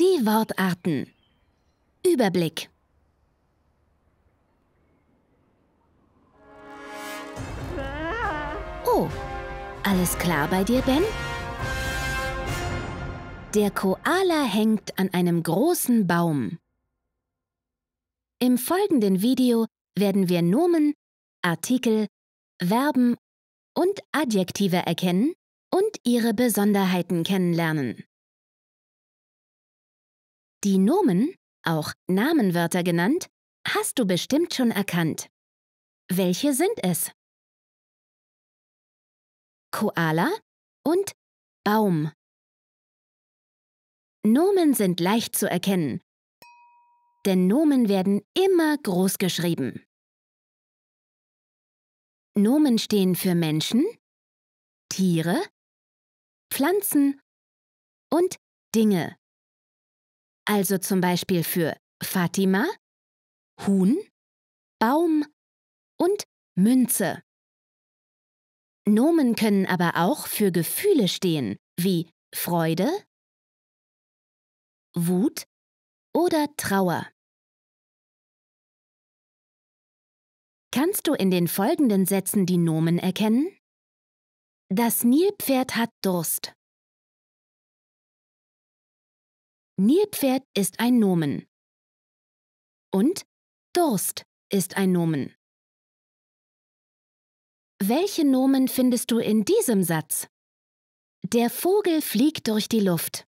Die Wortarten. Überblick. Oh, alles klar bei dir, Ben? Der Koala hängt an einem großen Baum. Im folgenden Video werden wir Nomen, Artikel, Verben und Adjektive erkennen und ihre Besonderheiten kennenlernen. Die Nomen, auch Namenwörter genannt, hast du bestimmt schon erkannt. Welche sind es? Koala und Baum. Nomen sind leicht zu erkennen, denn Nomen werden immer groß geschrieben. Nomen stehen für Menschen, Tiere, Pflanzen und Dinge also zum Beispiel für Fatima, Huhn, Baum und Münze. Nomen können aber auch für Gefühle stehen, wie Freude, Wut oder Trauer. Kannst du in den folgenden Sätzen die Nomen erkennen? Das Nilpferd hat Durst. Nilpferd ist ein Nomen. Und Durst ist ein Nomen. Welche Nomen findest du in diesem Satz? Der Vogel fliegt durch die Luft.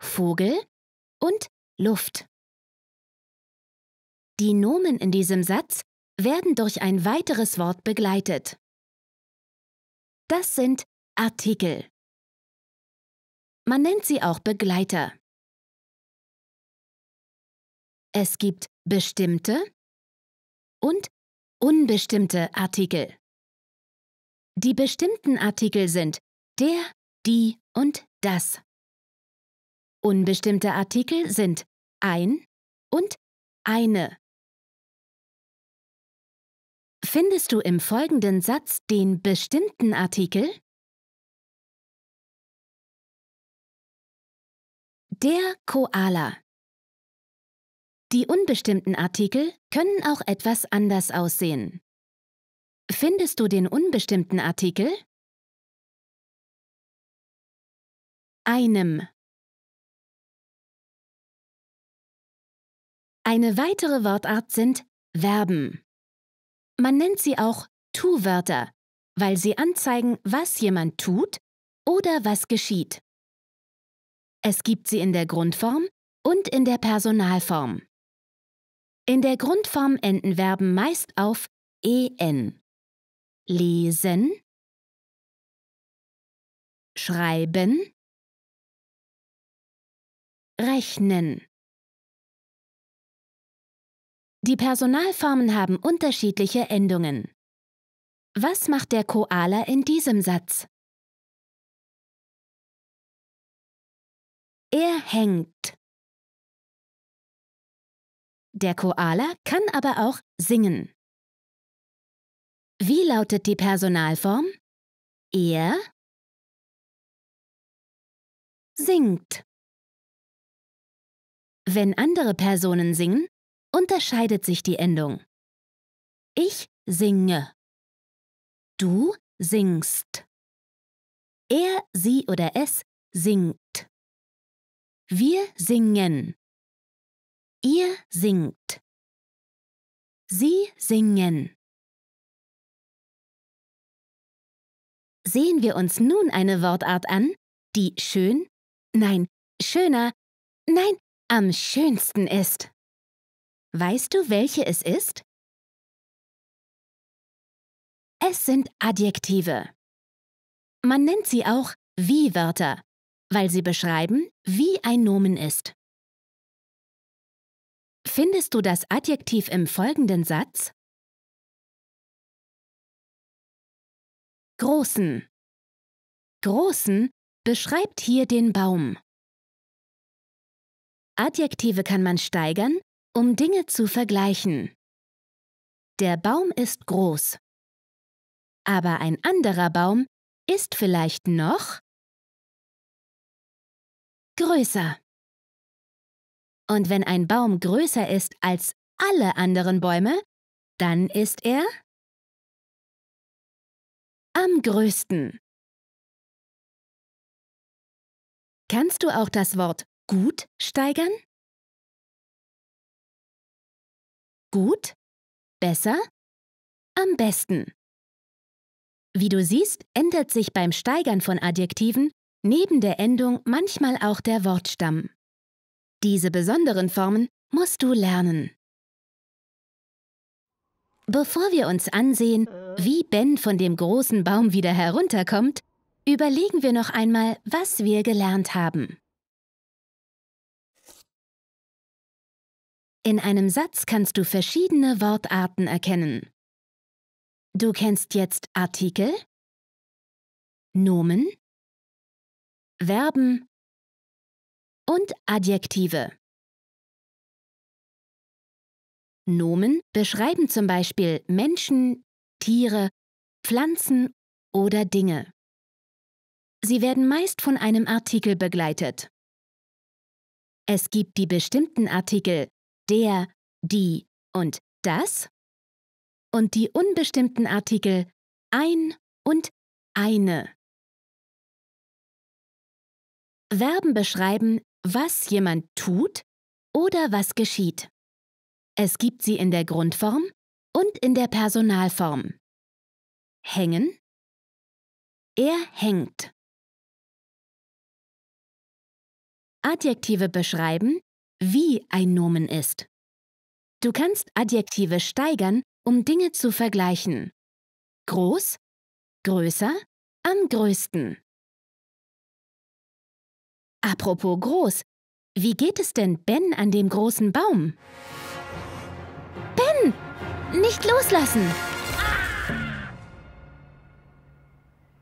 Vogel und Luft. Die Nomen in diesem Satz werden durch ein weiteres Wort begleitet. Das sind Artikel. Man nennt sie auch Begleiter. Es gibt bestimmte und unbestimmte Artikel. Die bestimmten Artikel sind der, die und das. Unbestimmte Artikel sind ein und eine. Findest du im folgenden Satz den bestimmten Artikel? Der Koala. Die unbestimmten Artikel können auch etwas anders aussehen. Findest du den unbestimmten Artikel? Einem. Eine weitere Wortart sind Verben. Man nennt sie auch Tu-Wörter, weil sie anzeigen, was jemand tut oder was geschieht. Es gibt sie in der Grundform und in der Personalform. In der Grundform enden Verben meist auf en. Lesen, schreiben, rechnen. Die Personalformen haben unterschiedliche Endungen. Was macht der Koala in diesem Satz? Er hängt. Der Koala kann aber auch singen. Wie lautet die Personalform? Er singt. Wenn andere Personen singen, unterscheidet sich die Endung. Ich singe. Du singst. Er, sie oder es singt. Wir singen. Ihr singt. Sie singen. Sehen wir uns nun eine Wortart an, die schön, nein, schöner, nein, am schönsten ist. Weißt du, welche es ist? Es sind Adjektive. Man nennt sie auch Wie-Wörter weil sie beschreiben, wie ein Nomen ist. Findest du das Adjektiv im folgenden Satz? Großen. Großen beschreibt hier den Baum. Adjektive kann man steigern, um Dinge zu vergleichen. Der Baum ist groß. Aber ein anderer Baum ist vielleicht noch größer. Und wenn ein Baum größer ist als alle anderen Bäume, dann ist er am größten. Kannst du auch das Wort gut steigern? Gut, besser, am besten. Wie du siehst, ändert sich beim Steigern von Adjektiven neben der Endung manchmal auch der Wortstamm. Diese besonderen Formen musst du lernen. Bevor wir uns ansehen, wie Ben von dem großen Baum wieder herunterkommt, überlegen wir noch einmal, was wir gelernt haben. In einem Satz kannst du verschiedene Wortarten erkennen. Du kennst jetzt Artikel, Nomen, Verben und Adjektive. Nomen beschreiben zum Beispiel Menschen, Tiere, Pflanzen oder Dinge. Sie werden meist von einem Artikel begleitet. Es gibt die bestimmten Artikel der, die und das und die unbestimmten Artikel ein und eine. Verben beschreiben, was jemand tut oder was geschieht. Es gibt sie in der Grundform und in der Personalform. Hängen. Er hängt. Adjektive beschreiben, wie ein Nomen ist. Du kannst Adjektive steigern, um Dinge zu vergleichen. Groß, größer, am größten. Apropos groß, wie geht es denn Ben an dem großen Baum? Ben! Nicht loslassen!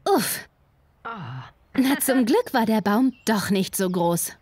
Uff! Ah. Na, zum Glück war der Baum doch nicht so groß.